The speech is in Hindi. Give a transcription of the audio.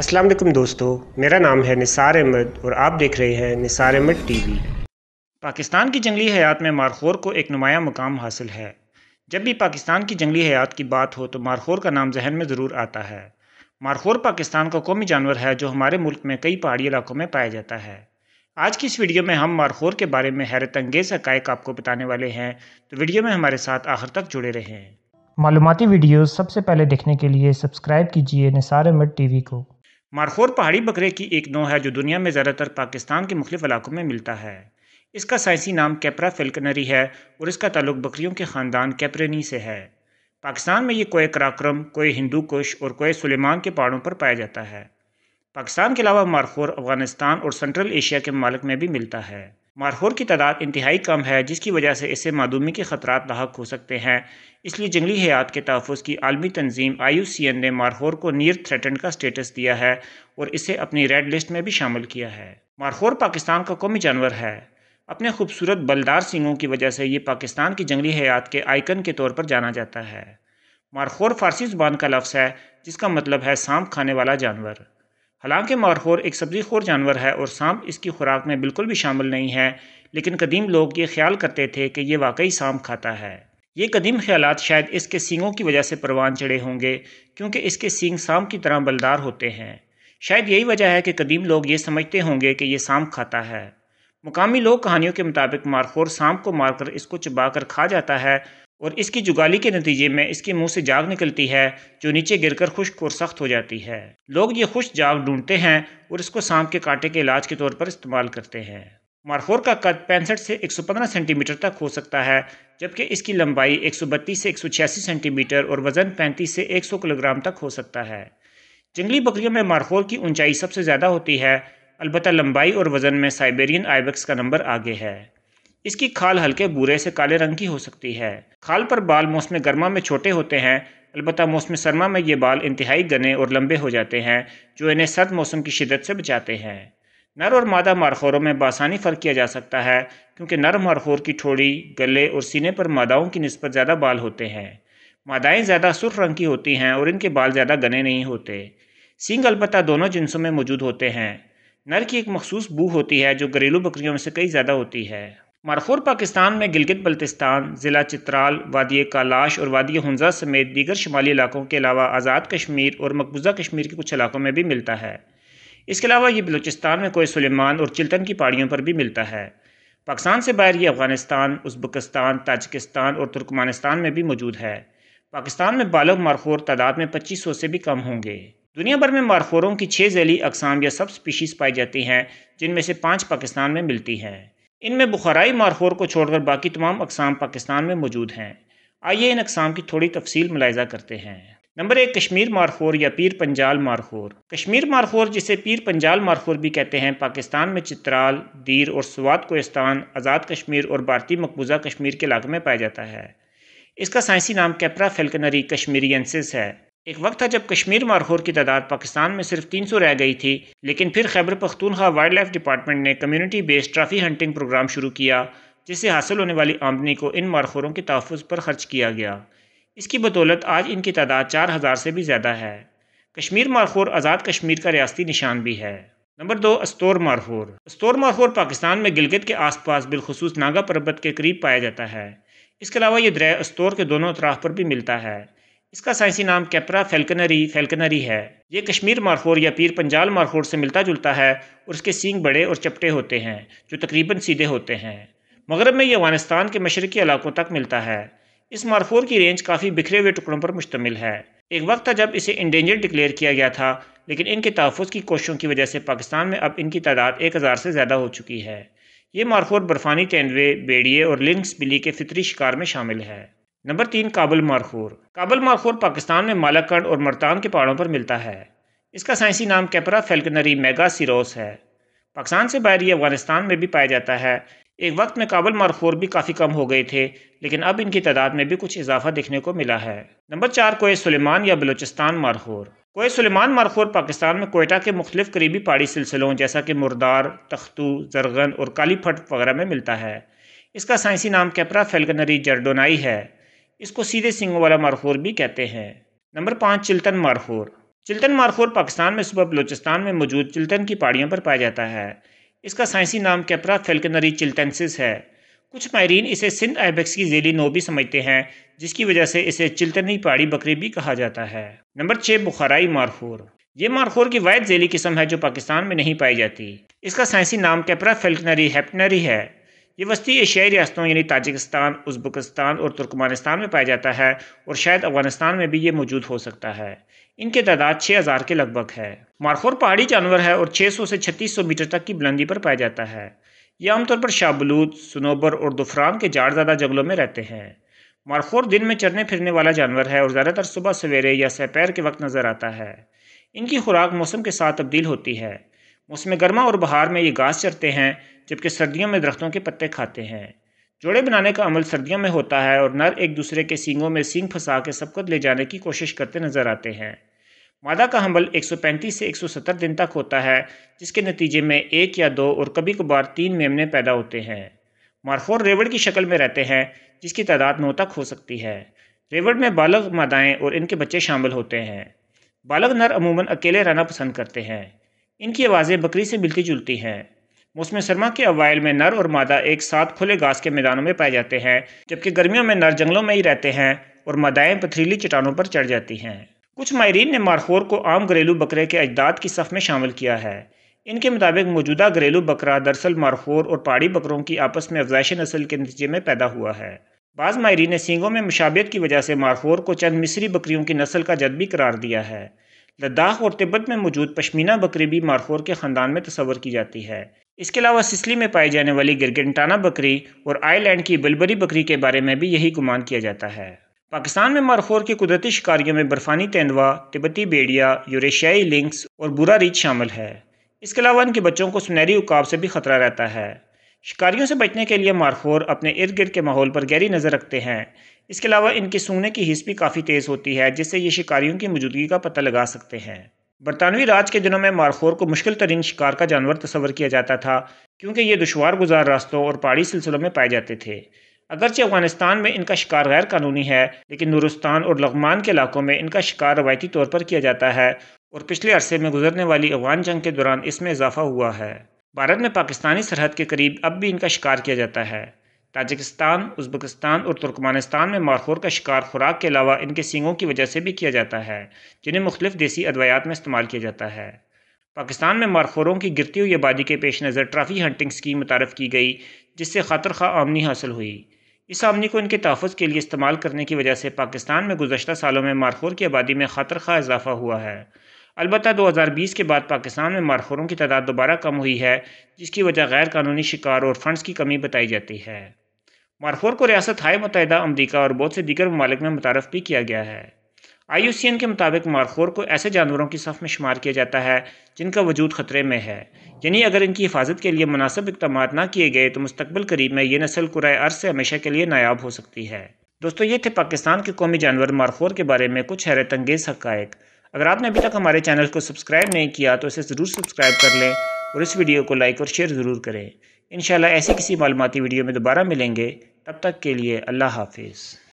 अस्सलाम वालेकुम दोस्तों मेरा नाम है निसार अहमद और आप देख रहे हैं निसार अहमद टीवी पाकिस्तान की जंगली हयात में मारखोर को एक नुमाया मुकाम हासिल है जब भी पाकिस्तान की जंगली हयात की बात हो तो मारखोर का नाम जहन में ज़रूर आता है मारखोर पाकिस्तान का कौमी जानवर है जो हमारे मुल्क में कई पहाड़ी इलाकों में पाया जाता है आज की इस वीडियो में हम मारखोर के बारे में हैरत अंगेज हकायक आपको बताने वाले हैं तो वीडियो में हमारे साथ आखिर तक जुड़े रहें मालूमती वीडियो सबसे पहले देखने के लिए सब्सक्राइब कीजिए निसार अहमद टीवी को मारखोर पहाड़ी बकरे की एक नौ है जो दुनिया में ज़्यादातर पाकिस्तान के मुख्त इलाकों में मिलता है इसका साइंसी नाम कैपरा फिल्कनरी है और इसका ताल्लुक बकरियों के ख़ानदान कैपरेनी से है पाकिस्तान में ये कोए कराक्रम कोए हिंदू कुश और कोए सुलेमान के पहाड़ों पर पाया जाता है पाकिस्तान के अलावा मारखोर अफगानिस्तान और सेंट्रल एशिया के ममालिक में भी मिलता है मारखोर की तादाद इंतहाई कम है जिसकी वजह से इससे मादूमी के ख़तरा लाक हो सकते हैं इसलिए जंगली हयात के तहफ़ की आलमी तंजीम आई यू सी एन ने मारखोर को नियर थ्रेटन का स्टेटस दिया है और इसे अपनी रेड लिस्ट में भी शामिल किया है मारखोर पाकिस्तान का कौमी जानवर है अपने खूबसूरत बलदार सिंगों की वजह से ये पाकिस्तान की जंगली हयात के आइकन के तौर पर जाना जाता है मारखोर फारसी ज़ुबान का लफ्स है जिसका मतलब है सांप खाने वाला जानवर हालांकि मारखोर एक सब्जी खोर जानवर है और सांप इसकी खुराक में बिल्कुल भी शामिल नहीं है लेकिन कदीम लोग ये ख्याल करते थे कि यह वाकई सांप खाता है ये कदीम ख्याल शायद इसके सींगों की वजह से परवान चढ़े होंगे क्योंकि इसके सींग सांप की तरह बलदार होते हैं शायद यही वजह है कि कदीम लोग ये समझते होंगे कि यह सांप खाता है मुकामी लोग कहानियों के मुताबिक मारखोर सांप को मारकर इसको चबा कर खा जाता है और इसकी जुगाली के नतीजे में इसके मुंह से जाग निकलती है जो नीचे गिरकर खुश्क और सख्त हो जाती है लोग ये खुश जाग ढूंढते हैं और इसको सांप के कांटे के इलाज के तौर पर इस्तेमाल करते हैं मारखोर का कद पैंसठ से 115 सेंटीमीटर तक हो सकता है जबकि इसकी लंबाई एक से एक सेंटीमीटर और वजन पैंतीस से एक किलोग्राम तक हो सकता है जंगली बकरियों में मारखोर की ऊंचाई सबसे ज़्यादा होती है अलबत्त लंबाई और वजन में साइबेरियन आइबक्स का नंबर आगे है इसकी खाल हल्के बुरे से काले रंग की हो सकती है खाल पर बाल मौसम गर्मा में छोटे होते हैं अलबत् मौसम सरमा में ये बाल इंतहाई गने और लंबे हो जाते हैं जो इन्हें सर्द मौसम की शिदत से बचाते हैं नर और मादा मारखोरों में बासानी फ़र्क किया जा सकता है क्योंकि नर मारखोर की ठोड़ी गले और सीने पर मादाओं की नस्बत ज़्यादा बाल होते हैं मादाएँ ज़्यादा सुर्ख रंग की होती हैं और इनके बाल ज़्यादा गने नहीं होते सींग अलबत् दोनों जिनसों में मौजूद होते हैं नर की एक मखसूस बू होती है जो घरेलू बकरियों में से कई ज़्यादा होती है मरफूर पाकिस्तान में गिलगित बल्तिस्तान ज़िला चित्राल वादी कालाश और वादी हंजा समेत दीगर शुमाली इलाकों के अलावा आज़ाद कश्मीर और मकबूजा कश्मीर के कुछ इलाकों में भी मिलता है इसके अलावा ये बलूचिस्तान में कोई सुलेमान और चिल्तन की पहाड़ियों पर भी मिलता है पाकिस्तान से बाहर ये अफगानिस्तान उजबकस्तान ताजिकिस्तान और तुर्कमानिस्तान में भी मौजूद है पाकिस्तान में बालग मारखोर तादाद में पच्चीस सौ से भी कम होंगे दुनिया भर में मारखोरों की छः जैली अकसाम या सब स्पीशीज़ पाई जाती हैं जिनमें से पाँच पाकिस्तान में मिलती हैं इनमें बुखाराई मारखोर को छोड़कर बाकी तमाम अकसाम पाकिस्तान में मौजूद हैं आइए इन अकसाम की थोड़ी तफसील मुलायजा करते हैं नंबर एक कश्मीर मारखोर या पीर पंजाल मारखोर कश्मीर मारखोर जिसे पीर पंजाल मारखोर भी कहते हैं पाकिस्तान में चित्राल दीर और स्वात कोस्तान आज़ाद कश्मीर और भारतीय मकबूजा कश्मीर के इलाके में पाया जाता है इसका साइंसी नाम कैपरा फेल्कनरी कश्मीरियंसिस है एक वक्त था जब कश्मीर मारखोर की तादाद पाकिस्तान में सिर्फ 300 रह गई थी लेकिन फिर Khyber Pakhtunkhwa wild life department ने community based trophy hunting programme शुरू किया जिससे हासिल होने वाली आमदनी को इन मारखोरों के तहफ़ पर खर्च किया गया इसकी बदौलत आज इनकी तादाद चार हज़ार से भी ज़्यादा है कश्मीर मारखोर आज़ाद कश्मीर का रियाती निशान भी है नंबर दो अस्तोर मारखोर अस्तोर मारखोर पाकिस्तान में गिलगित के आसपास बिलखसूस नागा पर्वत के करीब पाया जाता है इसके अलावा ये दर अस्तोर के दोनों अतराफ पर भी मिलता है इसका साइंसी नाम कैपरा फेल्कनरी फेल्कनरी है ये कश्मीर मारखोर या पीर पंजाल मारखोर से मिलता जुलता है और इसके सींग बड़े और चपटे होते हैं जो तकरीबन सीधे होते हैं मगरब में यह अफगानिस्तान के मशरकी इलाकों तक मिलता है इस मारखोर की रेंज काफ़ी बिखरे हुए टुकड़ों पर मुश्तमिल है एक वक्त था जब इसे इंडेंजर डिक्लेयर किया गया था लेकिन इनके तहफ़ की कोशिशों की वजह से पाकिस्तान में अब इनकी तादाद एक हज़ार से ज़्यादा हो चुकी है ये मारखोर बर्फ़ानी तेंदुए बेड़िए और लिंक्स बिली के फितरी शिकार में शामिल है नंबर तीन काबुल मारखूर काबुल मारखूर पाकिस्तान में मालाकंड और मरतान के पहाड़ों पर मिलता है इसका साइंसी नाम कैपरा फेल्कनरी मेगा सिरोस है पाकिस्तान से बाहर ये अफगानिस्तान में भी पाया जाता है एक वक्त में काबुल मारखोर भी काफ़ी कम हो गए थे लेकिन अब इनकी तादाद में भी कुछ इजाफा देखने को मिला है नंबर चार कोए सुलेमान या बलोचिस्तान मारखोर कोए सुलेमान मारखोर पाकिस्तान में कोयटा के मुख्तलिफ करीबी पहाड़ी सिलसिलों जैसा कि मुर्दार तख्तू जरगन और काली फट वगैरह में मिलता है इसका साइंसी नाम कैपरा फेल्कनरी जर्डोनाई है इसको सीधे सिंगों वाला मारखोर भी कहते हैं नंबर पाँच चिल्तन मारखोर चिल्तन मारखोर पाकिस्तान में सुबह बलोचिस्तान में मौजूद चिल्तन की पहाड़ियों पर पाया जाता है इसका साइंसी नाम कैपरा फेल्कनरी चिल्तनसिस है कुछ माहरीन इसे सिंध आइबेक्स की जेली नो भी समझते हैं जिसकी वजह से इसे चिल्तनी पहाड़ी बकरी भी कहा जाता है नंबर छः बुखाराई मारखोर ये मारखोर की वायद जेली किस्म है जो पाकिस्तान में नहीं पाई जाती इसका साइंसी नाम कैपरा फेल्कनरी हैप्टनरी है ये वस्ती एशियाई रियासतों यानी ताजिकस्तान उज्बकिस्तान और तुर्कमानिस्तान में पाया जाता है और शायद अफगानिस्तान में भी ये मौजूद हो सकता है इनके तादाद 6000 के लगभग है मारखोर पहाड़ी जानवर है और 600 से 3600 मीटर तक की बुलंदी पर पाया जाता है ये आमतौर पर शाहबलूद सनोबर और दुफरान के ज्यादा जंगलों में रहते हैं मारखोर दिन में चरने फिरने वाला जानवर है और ज़्यादातर सुबह सवेरे या सपैर के वक्त नज़र आता है इनकी खुराक मौसम के साथ तब्दील होती है मौसम गर्मा और बहार में ये घास चरते हैं जबकि सर्दियों में दरख्तों के पत्ते खाते हैं जोड़े बनाने का अमल सर्दियों में होता है और नर एक दूसरे के सींगों में सींग फंसा के सबकत ले जाने की कोशिश करते नजर आते हैं मादा का हमल 135 से 170 दिन तक होता है जिसके नतीजे में एक या दो और कभी कभार तीन मेमने पैदा होते हैं मारखोर रेवड़ की शक्ल में रहते हैं जिसकी तादाद नौ तक हो सकती है रेवड़ में बालग मादाएँ और इनके बच्चे शामिल होते हैं बालग नर अमूमन अकेले रहना पसंद करते हैं इनकी आवाज़ें बकरी से मिलती जुलती हैं मौसम सरमा के अवायल में नर और मादा एक साथ खुले घास के मैदानों में पाए जाते हैं जबकि गर्मियों में नर जंगलों में ही रहते हैं और मादाएँ पथरीली चट्टानों पर चढ़ जाती हैं कुछ माहरीन ने मारखोर को आम घरेलू बकरे के अजदाद की सफ में शामिल किया है इनके मुताबिक मौजूदा घरेलू बकरा दरअसल मारखोर और पहाड़ी बकरों की आपस में अफजाइश नस्ल के नतीजे में पैदा हुआ है बाज़ माहरीन ने सींगों में मशाबियत की वजह से मारखोर को चंद मिसरी बकरियों की नस्ल का जद भी करार दिया है लद्दाख और तिब्बत में मौजूद पश्मीना बकरी भी मारखोर के ख़ानदान में तस्वर की जाती है इसके अलावा सिसली में पाई जाने वाली गिरगिनटाना बकरी और आयरलैंड की बलबरी बकरी के बारे में भी यही गुमान किया जाता है पाकिस्तान में मारखोर के कुदरती शिकारियों में बर्फानी तेंदवा तिब्बती बेड़िया यूरेशियाई लिंक्स और बुरा रीच शामिल है इसके अलावा इनके बच्चों को सुनहरी उकाब से भी खतरा रहता है शिकारियों से बचने के लिए मारखोर अपने इर्द गिर्द के माहौल पर गहरी नज़र रखते हैं इसके अलावा इनकी सूंघने की हिस्स भी काफ़ी तेज़ होती है जिससे ये शिकारियों की मौजूदगी का पता लगा सकते हैं बरतानवी राज के दिनों में मारखोर को मुश्किल तरीन शिकार का जानवर तस्वर किया जाता था क्योंकि ये दुशवार गुजार रास्तों और पहाड़ी सिलसिलों में पाए जाते थे अगरचे अफगानिस्तान में इनका शिकार गैर कानूनी है लेकिन नूरुस्तान और लगमान के इलाकों में इनका शिकार रवायती तौर पर किया जाता है और पिछले अरसे में गुजरने वाली अफगान जंग के दौरान इसमें इजाफा हुआ है भारत में पाकिस्तानी सरहद के करीब अब भी इनका शिकार किया जाता है ताजिकिस्तान उज्बकिस्तान और तुर्कमानिस्तान में मारखोर का शिकार खुराक के अलावा इनके सींगों की वजह से भी किया जाता है जिन्हें मुख्तफ देसी अद्वियात में इस्तेमाल किया जाता है पाकिस्तान में मारखोरों की गिरती हुई आबादी के पेश नज़र ट्राफी हंटिंग स्कीम मुतारफ़ की गई जिससे खातर खा आमनी हासिल हुई इस आमनी को इनके तहफ़ के लिए इस्तेमाल करने की वजह से पाकिस्तान में गुजशत सालों में मारखोर की आबादी में खातर खा इजाफा हुआ है अलबत्त 2020 के बाद पाकिस्तान में मारखोरों की तादाद दोबारा कम हुई है जिसकी वजह गैर कानूनी शिकार और फंड्स की कमी बताई जाती है मारफोर को रियासत हाय मुतहद अमरीका और बहुत से दीगर ममालिक में मुतारफ़ भी किया गया है आई के मुताबिक मारखोर को ऐसे जानवरों की सफ में शुमार किया जाता है जिनका वजूद ख़तरे में है यानी अगर इनकी हिफाजत के लिए मुनासब इकदाम ना किए गए तो मुस्तबिल करीब में ये नस्ल कुर अर्ज से हमेशा के लिए नायाब हो सकती है दोस्तों ये थे पाकिस्तान के कौमी जानवर मारखोर के बारे में कुछ हैरत अंगेज़ हक अगर आपने अभी तक हमारे चैनल को सब्सक्राइब नहीं किया तो इसे ज़रूर सब्सक्राइब कर लें और इस वीडियो को लाइक और शेयर ज़रूर करें इन ऐसी किसी मालूमती वीडियो में दोबारा मिलेंगे तब तक के लिए अल्लाह हाफिज़